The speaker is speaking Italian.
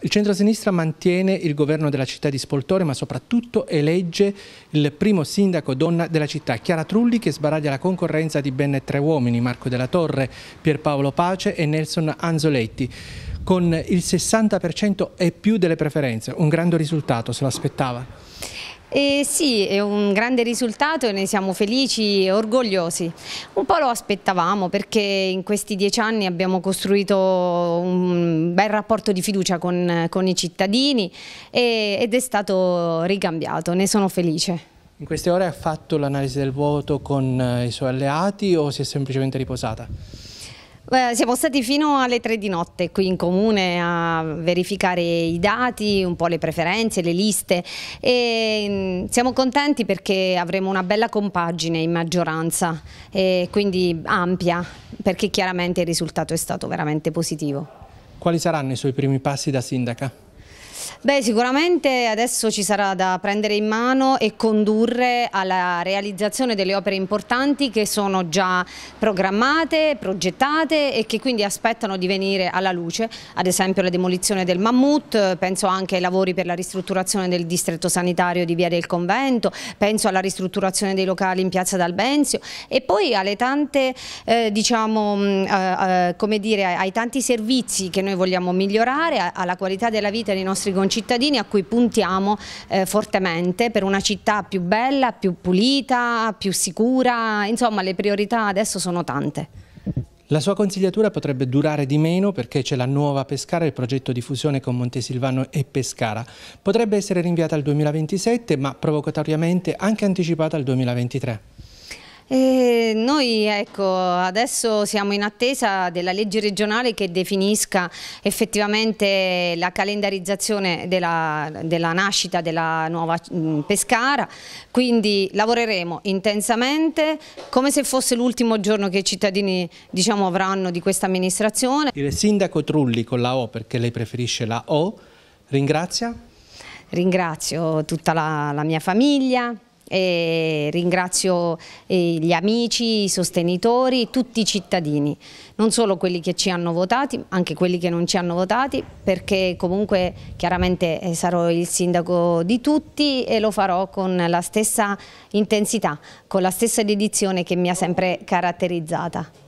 Il centrosinistra mantiene il governo della città di Spoltore, ma soprattutto elegge il primo sindaco donna della città, Chiara Trulli, che sbaraglia la concorrenza di ben tre uomini, Marco della Torre, Pierpaolo Pace e Nelson Anzoletti con il 60% e più delle preferenze. Un grande risultato, se lo aspettava. Eh sì, è un grande risultato e ne siamo felici e orgogliosi. Un po' lo aspettavamo perché in questi dieci anni abbiamo costruito un bel rapporto di fiducia con, con i cittadini e, ed è stato ricambiato, ne sono felice. In queste ore ha fatto l'analisi del voto con eh, i suoi alleati o si è semplicemente riposata? Eh, siamo stati fino alle tre di notte qui in comune a verificare i dati, un po' le preferenze, le liste e mm, siamo contenti perché avremo una bella compagine in maggioranza e quindi ampia perché chiaramente il risultato è stato veramente positivo. Quali saranno i suoi primi passi da sindaca? Beh, sicuramente adesso ci sarà da prendere in mano e condurre alla realizzazione delle opere importanti che sono già programmate, progettate e che quindi aspettano di venire alla luce, ad esempio la demolizione del Mammut, penso anche ai lavori per la ristrutturazione del distretto sanitario di Via del Convento, penso alla ristrutturazione dei locali in Piazza d'Albenzio e poi alle tante, eh, diciamo, mm, eh, eh, come dire, ai tanti servizi che noi vogliamo migliorare, alla qualità della vita dei nostri concittadini concittadini a cui puntiamo eh, fortemente per una città più bella, più pulita, più sicura, insomma le priorità adesso sono tante. La sua consigliatura potrebbe durare di meno perché c'è la nuova Pescara, il progetto di fusione con Montesilvano e Pescara. Potrebbe essere rinviata al 2027 ma provocatoriamente anche anticipata al 2023. Eh, noi ecco, adesso siamo in attesa della legge regionale che definisca effettivamente la calendarizzazione della, della nascita della nuova mh, mm, Pescara, quindi lavoreremo intensamente come se fosse l'ultimo giorno che i cittadini diciamo, avranno di questa amministrazione. Il sindaco Trulli con la O perché lei preferisce la O, ringrazia? Ringrazio tutta la, la mia famiglia, e ringrazio eh, gli amici, i sostenitori, tutti i cittadini, non solo quelli che ci hanno votati, anche quelli che non ci hanno votati, perché comunque chiaramente eh, sarò il sindaco di tutti e lo farò con la stessa intensità, con la stessa dedizione che mi ha sempre caratterizzata.